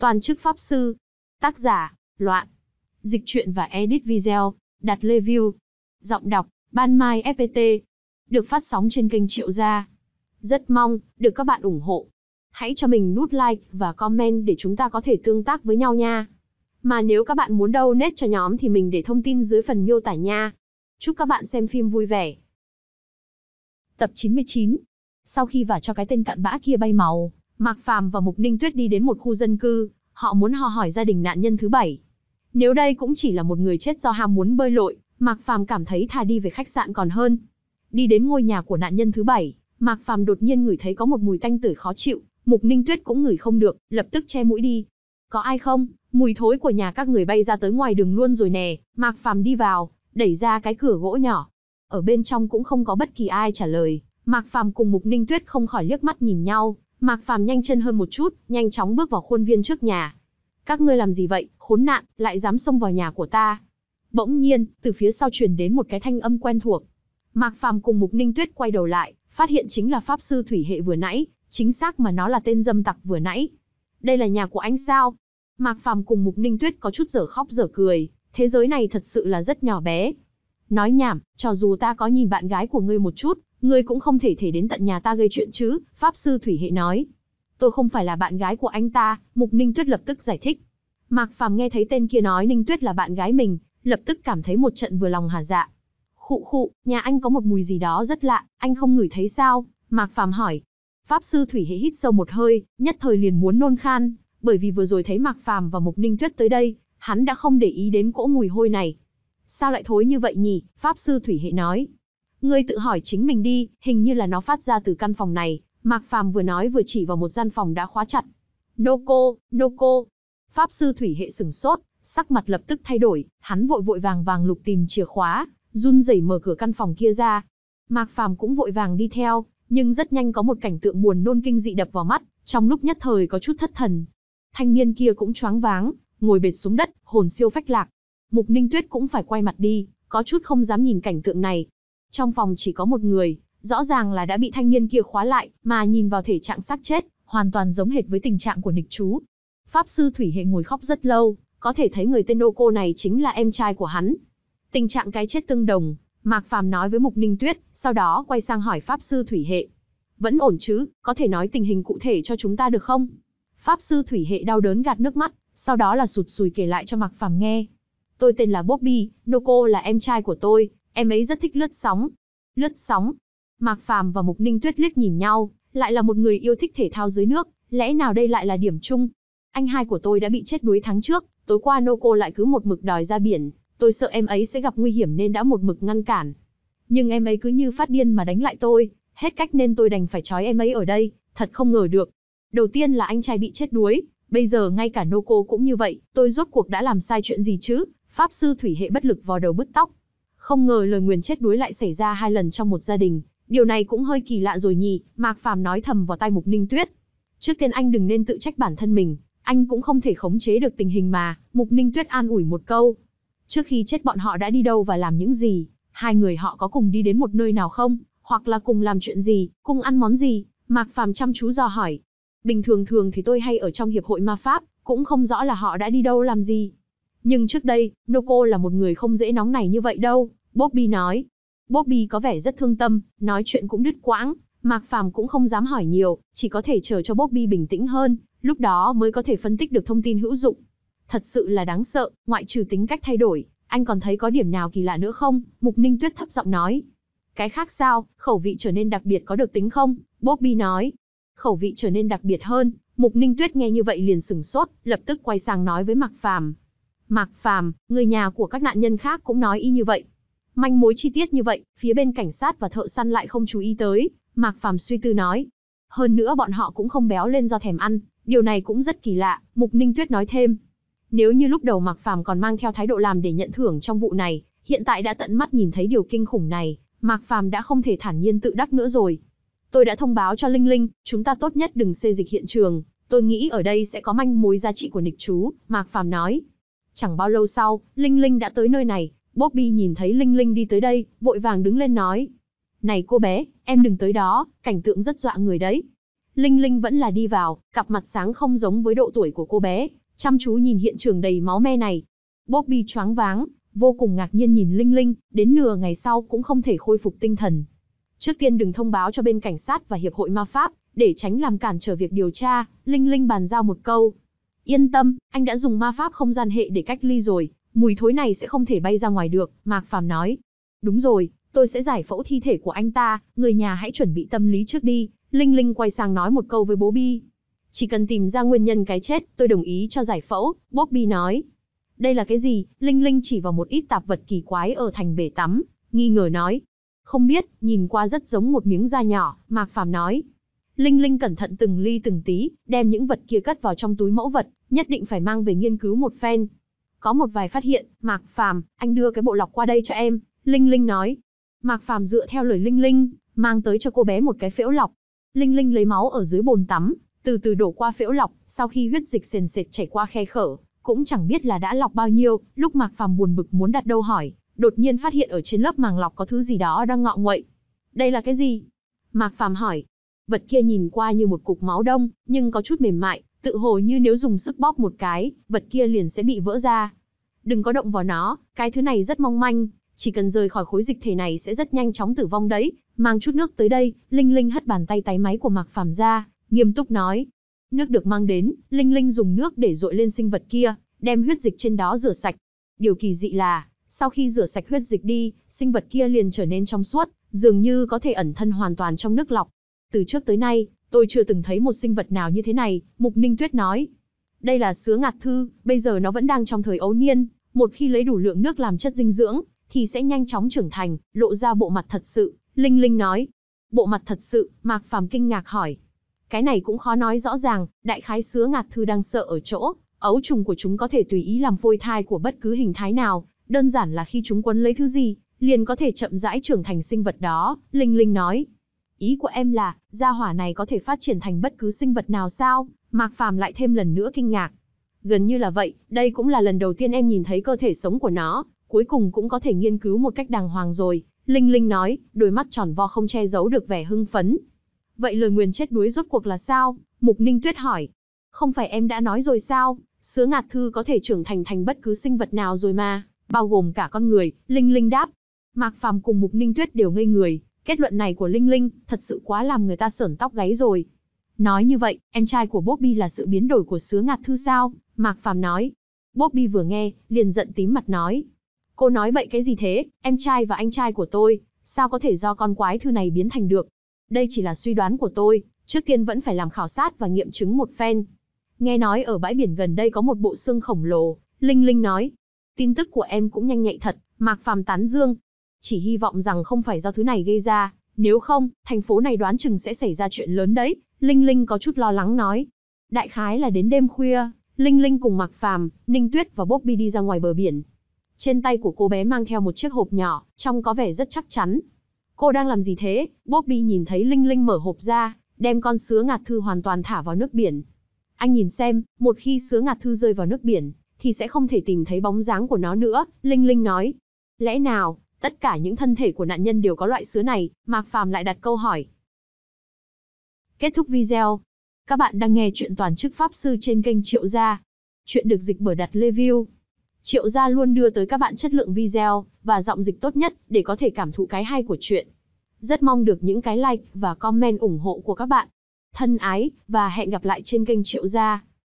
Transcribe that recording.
Toàn chức Pháp Sư. Tác giả, Loạn. Dịch truyện và edit video, đặt lê view. Giọng đọc, Ban Mai FPT. Được phát sóng trên kênh Triệu Gia. Rất mong, được các bạn ủng hộ. Hãy cho mình nút like và comment để chúng ta có thể tương tác với nhau nha. Mà nếu các bạn muốn đâu nét cho nhóm thì mình để thông tin dưới phần miêu tả nha. Chúc các bạn xem phim vui vẻ. Tập 99 Sau khi vả cho cái tên cặn bã kia bay màu, Mạc Phàm và Mục Ninh Tuyết đi đến một khu dân cư, họ muốn hò hỏi gia đình nạn nhân thứ bảy. Nếu đây cũng chỉ là một người chết do ham muốn bơi lội, Mạc Phàm cảm thấy thà đi về khách sạn còn hơn. Đi đến ngôi nhà của nạn nhân thứ bảy, Mạc Phàm đột nhiên ngửi thấy có một mùi tanh tưởi khó chịu, Mục Ninh Tuyết cũng ngửi không được, lập tức che mũi đi. Có ai không? Mùi thối của nhà các người bay ra tới ngoài đường luôn rồi nè, Mạc Phàm đi vào, đẩy ra cái cửa gỗ nhỏ. Ở bên trong cũng không có bất kỳ ai trả lời, Mạc Phàm cùng Mục Ninh Tuyết không khỏi liếc mắt nhìn nhau, Mạc Phàm nhanh chân hơn một chút, nhanh chóng bước vào khuôn viên trước nhà. Các ngươi làm gì vậy, khốn nạn, lại dám xông vào nhà của ta. Bỗng nhiên, từ phía sau truyền đến một cái thanh âm quen thuộc. Mạc Phàm cùng Mục Ninh Tuyết quay đầu lại, phát hiện chính là pháp sư thủy hệ vừa nãy, chính xác mà nó là tên dâm tặc vừa nãy. Đây là nhà của anh sao? Mạc Phàm cùng Mục Ninh Tuyết có chút dở khóc dở cười, thế giới này thật sự là rất nhỏ bé. Nói nhảm, cho dù ta có nhìn bạn gái của ngươi một chút, ngươi cũng không thể thể đến tận nhà ta gây chuyện chứ, Pháp Sư Thủy Hệ nói. Tôi không phải là bạn gái của anh ta, Mục Ninh Tuyết lập tức giải thích. Mạc Phàm nghe thấy tên kia nói Ninh Tuyết là bạn gái mình, lập tức cảm thấy một trận vừa lòng hà dạ. Khụ khụ, nhà anh có một mùi gì đó rất lạ, anh không ngửi thấy sao? Mạc Phàm hỏi. Pháp sư Thủy Hệ hít sâu một hơi, nhất thời liền muốn nôn khan, bởi vì vừa rồi thấy Mạc Phàm và Mục Ninh Tuyết tới đây, hắn đã không để ý đến cỗ mùi hôi này. Sao lại thối như vậy nhỉ? Pháp sư Thủy Hệ nói. Ngươi tự hỏi chính mình đi, hình như là nó phát ra từ căn phòng này, Mạc Phàm vừa nói vừa chỉ vào một gian phòng đã khóa chặt. Nô no cô, nô cô. Pháp sư thủy hệ sừng sốt, sắc mặt lập tức thay đổi, hắn vội vội vàng vàng lục tìm chìa khóa, run rẩy mở cửa căn phòng kia ra. Mạc Phàm cũng vội vàng đi theo, nhưng rất nhanh có một cảnh tượng buồn nôn kinh dị đập vào mắt, trong lúc nhất thời có chút thất thần. Thanh niên kia cũng choáng váng, ngồi bệt xuống đất, hồn siêu phách lạc. Mục Ninh Tuyết cũng phải quay mặt đi, có chút không dám nhìn cảnh tượng này. Trong phòng chỉ có một người, rõ ràng là đã bị thanh niên kia khóa lại, mà nhìn vào thể trạng xác chết, hoàn toàn giống hệt với tình trạng của Nịch chú. Pháp sư Thủy Hệ ngồi khóc rất lâu, có thể thấy người tên Đô Cô này chính là em trai của hắn. Tình trạng cái chết tương đồng, Mạc Phàm nói với Mục Ninh Tuyết, sau đó quay sang hỏi Pháp sư Thủy Hệ. Vẫn ổn chứ, có thể nói tình hình cụ thể cho chúng ta được không? Pháp sư Thủy Hệ đau đớn gạt nước mắt, sau đó là sụt sùi kể lại cho Mạc Phàm nghe. Tôi tên là Bobby, Nô Cô là em trai của tôi, Em ấy rất thích lướt sóng. Lướt sóng? Mạc Phàm và Mục Ninh Tuyết liếc nhìn nhau, lại là một người yêu thích thể thao dưới nước, lẽ nào đây lại là điểm chung? Anh hai của tôi đã bị chết đuối tháng trước, tối qua nô cô lại cứ một mực đòi ra biển, tôi sợ em ấy sẽ gặp nguy hiểm nên đã một mực ngăn cản. Nhưng em ấy cứ như phát điên mà đánh lại tôi, hết cách nên tôi đành phải trói em ấy ở đây, thật không ngờ được. Đầu tiên là anh trai bị chết đuối, bây giờ ngay cả nô cô cũng như vậy, tôi rốt cuộc đã làm sai chuyện gì chứ? Pháp sư thủy hệ bất lực vò đầu bứt tóc, không ngờ lời nguyền chết đuối lại xảy ra hai lần trong một gia đình, điều này cũng hơi kỳ lạ rồi nhỉ, Mạc Phàm nói thầm vào tai Mục Ninh Tuyết. Trước tiên anh đừng nên tự trách bản thân mình, anh cũng không thể khống chế được tình hình mà, Mục Ninh Tuyết an ủi một câu. Trước khi chết bọn họ đã đi đâu và làm những gì, hai người họ có cùng đi đến một nơi nào không, hoặc là cùng làm chuyện gì, cùng ăn món gì, Mạc Phàm chăm chú dò hỏi. Bình thường thường thì tôi hay ở trong hiệp hội ma pháp, cũng không rõ là họ đã đi đâu làm gì. Nhưng trước đây, Noko là một người không dễ nóng này như vậy đâu, Bobby nói. Bobby có vẻ rất thương tâm, nói chuyện cũng đứt quãng, Mạc Phàm cũng không dám hỏi nhiều, chỉ có thể chờ cho Bobby bình tĩnh hơn, lúc đó mới có thể phân tích được thông tin hữu dụng. Thật sự là đáng sợ, ngoại trừ tính cách thay đổi, anh còn thấy có điểm nào kỳ lạ nữa không? Mục Ninh Tuyết thấp giọng nói. Cái khác sao, khẩu vị trở nên đặc biệt có được tính không? Bobby nói. Khẩu vị trở nên đặc biệt hơn, Mục Ninh Tuyết nghe như vậy liền sửng sốt, lập tức quay sang nói với Mạc Phàm, Mạc Phàm, người nhà của các nạn nhân khác cũng nói y như vậy. Manh mối chi tiết như vậy, phía bên cảnh sát và thợ săn lại không chú ý tới, Mạc Phàm suy tư nói. Hơn nữa bọn họ cũng không béo lên do thèm ăn, điều này cũng rất kỳ lạ, Mục Ninh Tuyết nói thêm. Nếu như lúc đầu Mạc Phàm còn mang theo thái độ làm để nhận thưởng trong vụ này, hiện tại đã tận mắt nhìn thấy điều kinh khủng này, Mạc Phàm đã không thể thản nhiên tự đắc nữa rồi. Tôi đã thông báo cho Linh Linh, chúng ta tốt nhất đừng xê dịch hiện trường, tôi nghĩ ở đây sẽ có manh mối giá trị của nịch chú, Mạc Phàm nói. Chẳng bao lâu sau, Linh Linh đã tới nơi này, Bobby nhìn thấy Linh Linh đi tới đây, vội vàng đứng lên nói. Này cô bé, em đừng tới đó, cảnh tượng rất dọa người đấy. Linh Linh vẫn là đi vào, cặp mặt sáng không giống với độ tuổi của cô bé, chăm chú nhìn hiện trường đầy máu me này. Bobby choáng váng, vô cùng ngạc nhiên nhìn Linh Linh, đến nửa ngày sau cũng không thể khôi phục tinh thần. Trước tiên đừng thông báo cho bên cảnh sát và hiệp hội ma pháp, để tránh làm cản trở việc điều tra, Linh Linh bàn giao một câu. Yên tâm, anh đã dùng ma pháp không gian hệ để cách ly rồi, mùi thối này sẽ không thể bay ra ngoài được, Mạc Phàm nói. Đúng rồi, tôi sẽ giải phẫu thi thể của anh ta, người nhà hãy chuẩn bị tâm lý trước đi. Linh Linh quay sang nói một câu với bố Bi. Chỉ cần tìm ra nguyên nhân cái chết, tôi đồng ý cho giải phẫu, Bobby nói. Đây là cái gì? Linh Linh chỉ vào một ít tạp vật kỳ quái ở thành bể tắm, nghi ngờ nói. Không biết, nhìn qua rất giống một miếng da nhỏ, Mạc Phàm nói. Linh Linh cẩn thận từng ly từng tí, đem những vật kia cất vào trong túi mẫu vật, nhất định phải mang về nghiên cứu một phen. Có một vài phát hiện, Mạc Phàm, anh đưa cái bộ lọc qua đây cho em, Linh Linh nói. Mạc Phàm dựa theo lời Linh Linh, mang tới cho cô bé một cái phễu lọc. Linh Linh lấy máu ở dưới bồn tắm, từ từ đổ qua phễu lọc, sau khi huyết dịch sền sệt chảy qua khe khở, cũng chẳng biết là đã lọc bao nhiêu, lúc Mạc Phàm buồn bực muốn đặt đâu hỏi, đột nhiên phát hiện ở trên lớp màng lọc có thứ gì đó đang ngọ nguậy. Đây là cái gì? Mạc Phàm hỏi, Vật kia nhìn qua như một cục máu đông, nhưng có chút mềm mại, tự hồ như nếu dùng sức bóp một cái, vật kia liền sẽ bị vỡ ra. Đừng có động vào nó, cái thứ này rất mong manh, chỉ cần rời khỏi khối dịch thể này sẽ rất nhanh chóng tử vong đấy. Mang chút nước tới đây, Linh Linh hất bàn tay tay máy của Mạc Phàm ra, nghiêm túc nói. Nước được mang đến, Linh Linh dùng nước để rội lên sinh vật kia, đem huyết dịch trên đó rửa sạch. Điều kỳ dị là, sau khi rửa sạch huyết dịch đi, sinh vật kia liền trở nên trong suốt, dường như có thể ẩn thân hoàn toàn trong nước lọc. Từ trước tới nay, tôi chưa từng thấy một sinh vật nào như thế này, Mục Ninh Tuyết nói. Đây là sứa ngạc thư, bây giờ nó vẫn đang trong thời ấu niên, một khi lấy đủ lượng nước làm chất dinh dưỡng, thì sẽ nhanh chóng trưởng thành, lộ ra bộ mặt thật sự, Linh Linh nói. Bộ mặt thật sự, Mạc Phàm kinh ngạc hỏi. Cái này cũng khó nói rõ ràng, đại khái sứa ngạc thư đang sợ ở chỗ, ấu trùng của chúng có thể tùy ý làm phôi thai của bất cứ hình thái nào, đơn giản là khi chúng quấn lấy thứ gì, liền có thể chậm rãi trưởng thành sinh vật đó, Linh Linh nói ý của em là, gia hỏa này có thể phát triển thành bất cứ sinh vật nào sao? Mạc Phàm lại thêm lần nữa kinh ngạc. Gần như là vậy, đây cũng là lần đầu tiên em nhìn thấy cơ thể sống của nó, cuối cùng cũng có thể nghiên cứu một cách đàng hoàng rồi. Linh Linh nói, đôi mắt tròn vo không che giấu được vẻ hưng phấn. Vậy lời nguyền chết đuối rốt cuộc là sao? Mục Ninh Tuyết hỏi. Không phải em đã nói rồi sao? Sứa ngạt thư có thể trưởng thành thành bất cứ sinh vật nào rồi mà, bao gồm cả con người, Linh Linh đáp. Mạc Phàm cùng Mục Ninh Tuyết đều ngây người, Kết luận này của Linh Linh thật sự quá làm người ta sởn tóc gáy rồi. Nói như vậy, em trai của Bobby là sự biến đổi của sứ ngạt thư sao? Mạc Phàm nói. Bobby vừa nghe, liền giận tím mặt nói. Cô nói bậy cái gì thế, em trai và anh trai của tôi, sao có thể do con quái thư này biến thành được? Đây chỉ là suy đoán của tôi, trước tiên vẫn phải làm khảo sát và nghiệm chứng một phen. Nghe nói ở bãi biển gần đây có một bộ xương khổng lồ, Linh Linh nói. Tin tức của em cũng nhanh nhạy thật, Mạc Phàm tán dương, chỉ hy vọng rằng không phải do thứ này gây ra, nếu không, thành phố này đoán chừng sẽ xảy ra chuyện lớn đấy, Linh Linh có chút lo lắng nói. Đại khái là đến đêm khuya, Linh Linh cùng Mạc Phàm, Ninh Tuyết và Bobby đi ra ngoài bờ biển. Trên tay của cô bé mang theo một chiếc hộp nhỏ, trông có vẻ rất chắc chắn. Cô đang làm gì thế? Bobby nhìn thấy Linh Linh mở hộp ra, đem con sứa ngạt thư hoàn toàn thả vào nước biển. Anh nhìn xem, một khi sứa ngạt thư rơi vào nước biển, thì sẽ không thể tìm thấy bóng dáng của nó nữa, Linh Linh nói. Lẽ nào, Tất cả những thân thể của nạn nhân đều có loại sứa này, Mạc Phàm lại đặt câu hỏi. Kết thúc video. Các bạn đang nghe chuyện toàn chức Pháp Sư trên kênh Triệu Gia. Chuyện được dịch bởi đặt review. Triệu Gia luôn đưa tới các bạn chất lượng video, và giọng dịch tốt nhất, để có thể cảm thụ cái hay của chuyện. Rất mong được những cái like và comment ủng hộ của các bạn. Thân ái, và hẹn gặp lại trên kênh Triệu Gia.